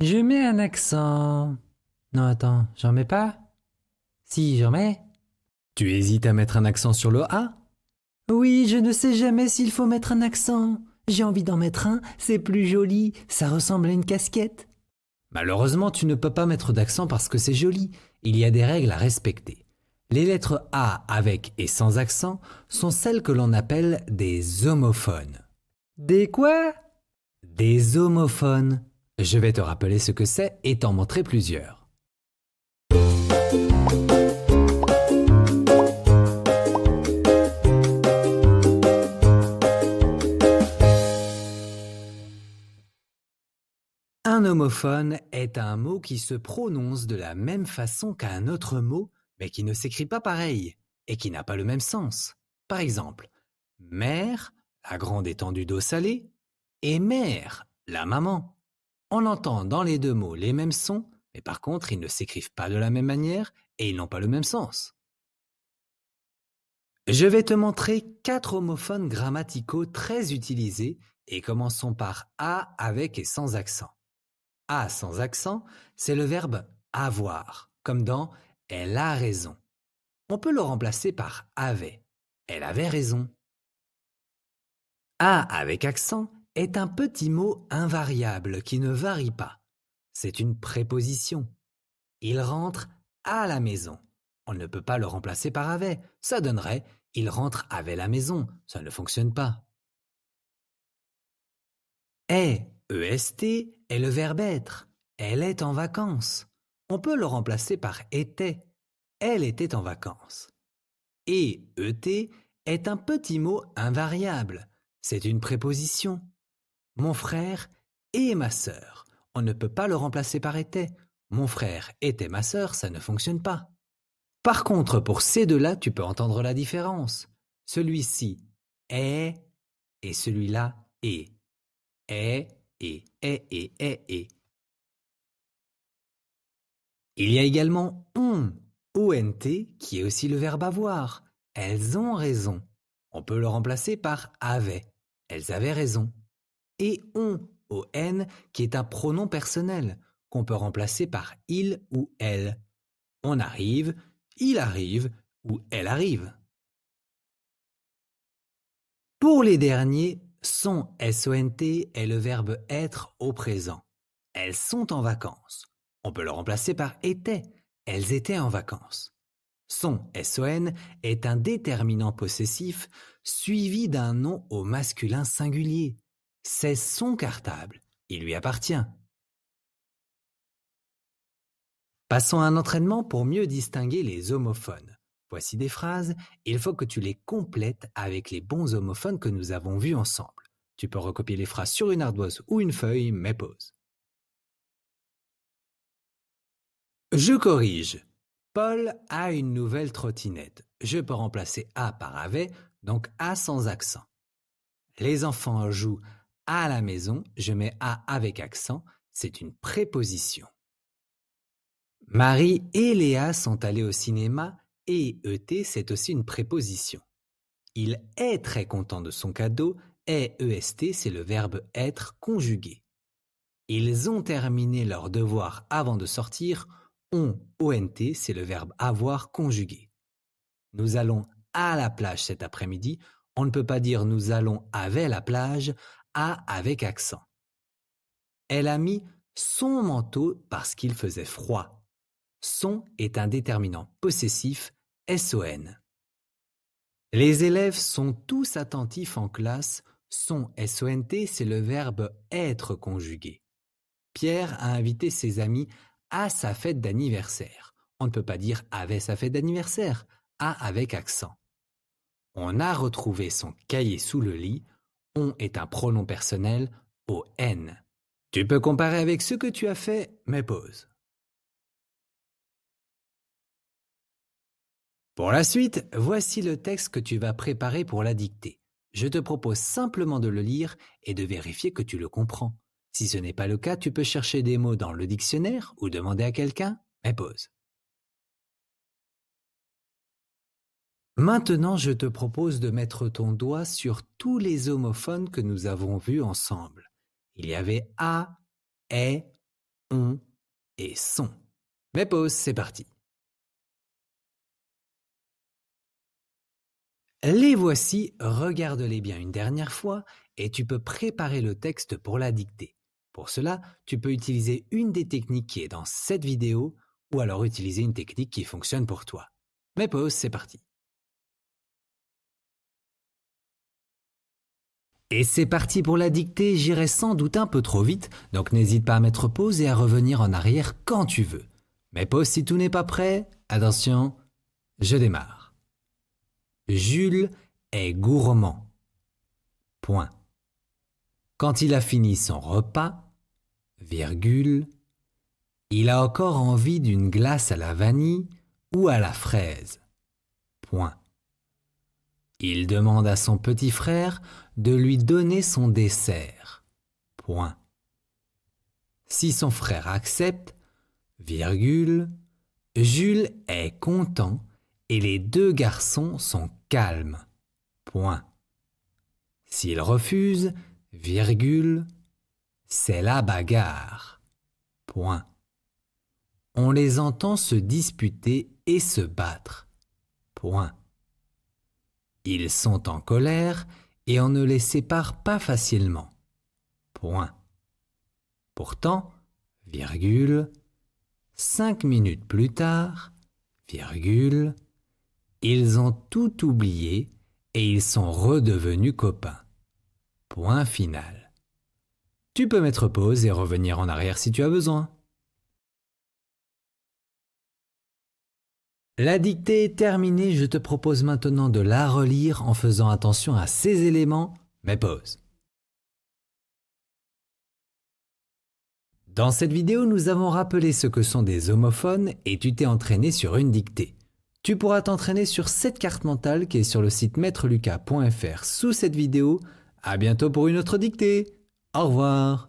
Je mets un accent. Non, attends, j'en mets pas Si, j'en mets. Tu hésites à mettre un accent sur le A Oui, je ne sais jamais s'il faut mettre un accent. J'ai envie d'en mettre un, c'est plus joli, ça ressemble à une casquette. Malheureusement, tu ne peux pas mettre d'accent parce que c'est joli. Il y a des règles à respecter. Les lettres A avec et sans accent sont celles que l'on appelle des homophones. Des quoi Des homophones. Je vais te rappeler ce que c'est et t'en montrer plusieurs. Un homophone est un mot qui se prononce de la même façon qu'un autre mot, mais qui ne s'écrit pas pareil et qui n'a pas le même sens. Par exemple, mère, la grande étendue d'eau salée, et mère, la maman. On entend dans les deux mots les mêmes sons, mais par contre ils ne s'écrivent pas de la même manière et ils n'ont pas le même sens. Je vais te montrer quatre homophones grammaticaux très utilisés et commençons par A avec et sans accent. A sans accent, c'est le verbe avoir, comme dans elle a raison. On peut le remplacer par avait. Elle avait raison. A avec accent, est un petit mot invariable qui ne varie pas. C'est une préposition. Il rentre à la maison. On ne peut pas le remplacer par avait. Ça donnerait il rentre avec la maison. Ça ne fonctionne pas. Est, e est, le verbe être. Elle est en vacances. On peut le remplacer par était. Elle était en vacances. Et, et est un petit mot invariable. C'est une préposition mon frère et ma sœur. On ne peut pas le remplacer par était. Mon frère était ma sœur, ça ne fonctionne pas. Par contre, pour ces deux-là, tu peux entendre la différence. Celui-ci est et celui-là est. Est et est et est et. Il y a également on, ONT, qui est aussi le verbe avoir. Elles ont raison. On peut le remplacer par avait. Elles avaient raison et on on, qui est un pronom personnel, qu'on peut remplacer par il ou elle. On arrive, il arrive ou elle arrive. Pour les derniers, son SONT est le verbe être au présent. Elles sont en vacances. On peut le remplacer par étaient. Elles étaient en vacances. Son SON est un déterminant possessif suivi d'un nom au masculin singulier. C'est son cartable, il lui appartient. Passons à un entraînement pour mieux distinguer les homophones. Voici des phrases, il faut que tu les complètes avec les bons homophones que nous avons vus ensemble. Tu peux recopier les phrases sur une ardoise ou une feuille, mais pause. Je corrige. Paul a une nouvelle trottinette. Je peux remplacer A par avait, donc A sans accent. Les enfants jouent à la maison, je mets à avec accent, c'est une préposition. Marie et Léa sont allées au cinéma et ET, c'est aussi une préposition. Il est très content de son cadeau est EST, c'est le verbe être conjugué. Ils ont terminé leur devoir avant de sortir. On, ONT, c'est le verbe avoir conjugué. Nous allons à la plage cet après-midi. On ne peut pas dire nous allons avec la plage. A avec accent. Elle a mis son manteau parce qu'il faisait froid. Son est un déterminant possessif SON. Les élèves sont tous attentifs en classe. Son SONT, c'est le verbe être conjugué. Pierre a invité ses amis à sa fête d'anniversaire. On ne peut pas dire avait sa fête d'anniversaire, A avec accent. On a retrouvé son cahier sous le lit, on est un pronom personnel au N. Tu peux comparer avec ce que tu as fait, mais pause. Pour la suite, voici le texte que tu vas préparer pour la dictée. Je te propose simplement de le lire et de vérifier que tu le comprends. Si ce n'est pas le cas, tu peux chercher des mots dans le dictionnaire ou demander à quelqu'un, mais pause. Maintenant, je te propose de mettre ton doigt sur tous les homophones que nous avons vus ensemble. Il y avait a, e, et on et son. Mais pause, c'est parti. Les voici, regarde-les bien une dernière fois et tu peux préparer le texte pour la dictée. Pour cela, tu peux utiliser une des techniques qui est dans cette vidéo ou alors utiliser une technique qui fonctionne pour toi. Mais pause, c'est parti. Et c'est parti pour la dictée, j'irai sans doute un peu trop vite, donc n'hésite pas à mettre pause et à revenir en arrière quand tu veux. Mais pause si tout n'est pas prêt, attention, je démarre. Jules est gourmand. Point. Quand il a fini son repas, virgule, il a encore envie d'une glace à la vanille ou à la fraise. Point. Il demande à son petit frère de lui donner son dessert. Point. Si son frère accepte, virgule, Jules est content et les deux garçons sont calmes. Point. S'il refuse, virgule, c'est la bagarre. Point. On les entend se disputer et se battre. Point. Ils sont en colère et on ne les sépare pas facilement. Point. Pourtant, virgule, cinq minutes plus tard, virgule, ils ont tout oublié et ils sont redevenus copains. Point final. Tu peux mettre pause et revenir en arrière si tu as besoin. La dictée est terminée, je te propose maintenant de la relire en faisant attention à ces éléments, mais pause. Dans cette vidéo, nous avons rappelé ce que sont des homophones et tu t'es entraîné sur une dictée. Tu pourras t'entraîner sur cette carte mentale qui est sur le site maîtrelucas.fr sous cette vidéo. A bientôt pour une autre dictée. Au revoir.